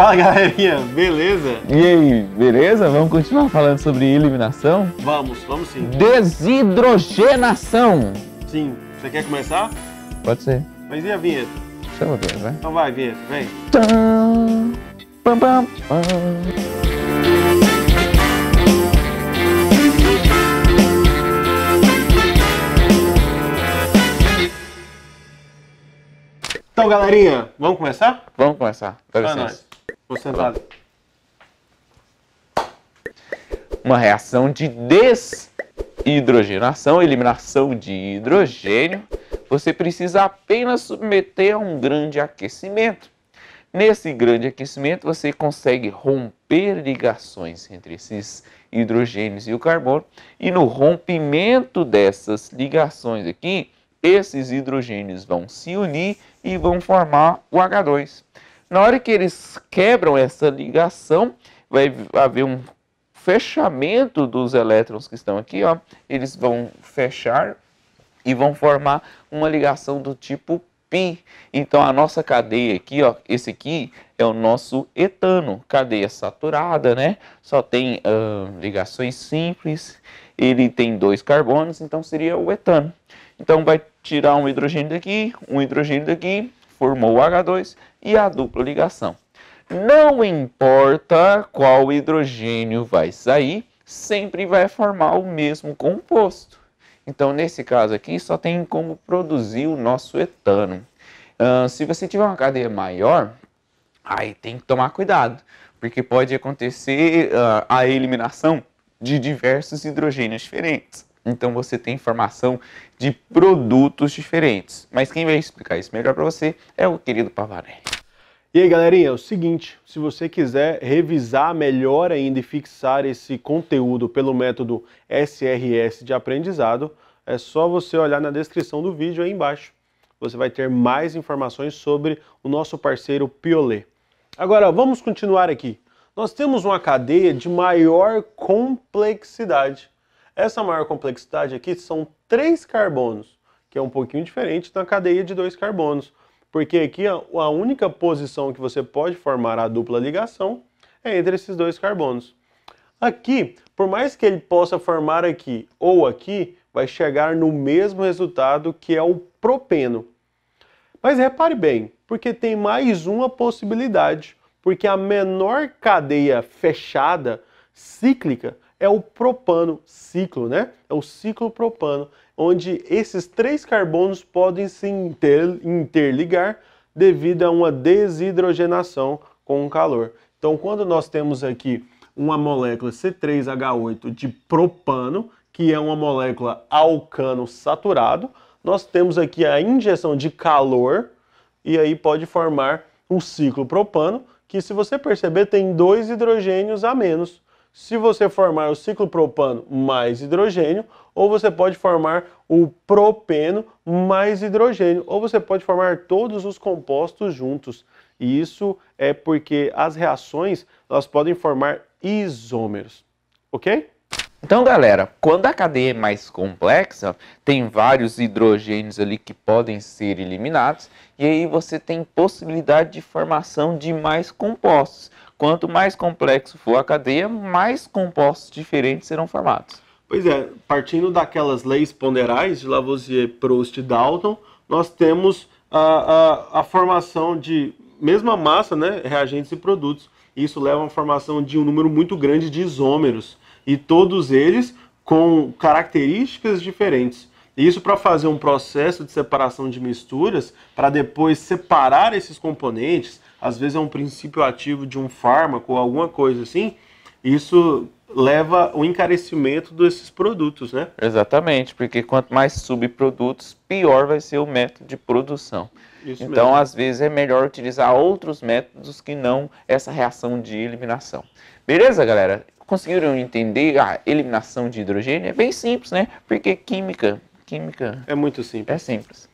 Fala galerinha, beleza? E aí, beleza? Vamos continuar falando sobre eliminação? Vamos, vamos sim. Desidrogenação! Sim, você quer começar? Pode ser. Mas e a vinheta? Chama a vinheta, vai. Então vai, vinheta, vem. Tcharam, pam, pam, pam. Então, galerinha, vamos começar? Vamos começar. Dá licença. Estou sentado. Uma reação de desidrogenação, eliminação de hidrogênio. Você precisa apenas submeter a um grande aquecimento. Nesse grande aquecimento, você consegue romper ligações entre esses hidrogênios e o carbono. E no rompimento dessas ligações aqui, esses hidrogênios vão se unir e vão formar o H2. Na hora que eles quebram essa ligação, vai haver um fechamento dos elétrons que estão aqui, ó. Eles vão fechar e vão formar uma ligação do tipo pi. Então a nossa cadeia aqui, ó, esse aqui é o nosso etano, cadeia saturada, né? Só tem uh, ligações simples. Ele tem dois carbonos, então seria o etano. Então vai tirar um hidrogênio daqui, um hidrogênio daqui formou o H2 e a dupla ligação. Não importa qual hidrogênio vai sair, sempre vai formar o mesmo composto. Então, nesse caso aqui, só tem como produzir o nosso etano. Uh, se você tiver uma cadeia maior, aí tem que tomar cuidado, porque pode acontecer uh, a eliminação de diversos hidrogênios diferentes. Então você tem informação de produtos diferentes. Mas quem vai explicar isso melhor para você é o querido Pavarelli. E aí, galerinha, é o seguinte, se você quiser revisar melhor ainda e fixar esse conteúdo pelo método SRS de aprendizado, é só você olhar na descrição do vídeo aí embaixo. Você vai ter mais informações sobre o nosso parceiro Piolê. Agora, vamos continuar aqui. Nós temos uma cadeia de maior complexidade essa maior complexidade aqui são três carbonos, que é um pouquinho diferente da cadeia de dois carbonos, porque aqui a única posição que você pode formar a dupla ligação é entre esses dois carbonos. Aqui, por mais que ele possa formar aqui ou aqui, vai chegar no mesmo resultado que é o propeno. Mas repare bem, porque tem mais uma possibilidade, porque a menor cadeia fechada, cíclica, é o propano ciclo, né? É o ciclo propano, onde esses três carbonos podem se interligar devido a uma desidrogenação com o calor. Então, quando nós temos aqui uma molécula C3H8 de propano, que é uma molécula alcano saturado, nós temos aqui a injeção de calor e aí pode formar um ciclo propano, que se você perceber tem dois hidrogênios a menos se você formar o ciclopropano mais hidrogênio, ou você pode formar o propeno mais hidrogênio, ou você pode formar todos os compostos juntos. E isso é porque as reações elas podem formar isômeros, ok? Então, galera, quando a cadeia é mais complexa, tem vários hidrogênios ali que podem ser eliminados e aí você tem possibilidade de formação de mais compostos. Quanto mais complexo for a cadeia, mais compostos diferentes serão formados. Pois é, partindo daquelas leis ponderais de Lavoisier, Proust e Dalton, nós temos a, a, a formação de mesma massa, né, reagentes e produtos. Isso leva a formação de um número muito grande de isômeros e todos eles com características diferentes. Isso para fazer um processo de separação de misturas, para depois separar esses componentes, às vezes é um princípio ativo de um fármaco ou alguma coisa assim, isso leva o encarecimento desses produtos, né? Exatamente, porque quanto mais subprodutos, pior vai ser o método de produção. Isso então, mesmo. às vezes, é melhor utilizar outros métodos que não essa reação de eliminação. Beleza, galera? conseguiram entender a eliminação de hidrogênio? É bem simples, né? Porque química, química... É muito simples. É simples.